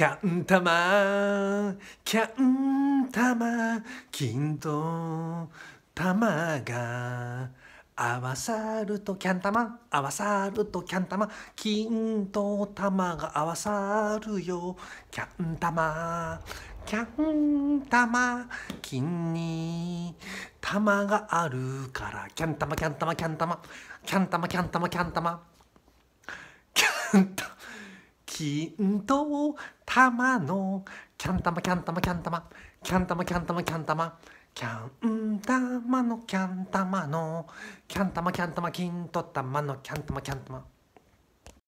キャン玉キャン玉金と玉が合わさるとキャンま、合わさるとキャン玉金と玉が合わさるよキャン玉キャンき金に玉があるからキャン玉キャンま、キャン玉キャン玉キャン玉キャン玉キャン玉金と玉のキャン玉キャン玉キャン玉キャン玉キャン玉キャン玉キャン玉のキャン玉のキャン玉キャン玉金と玉のキャン玉キャン玉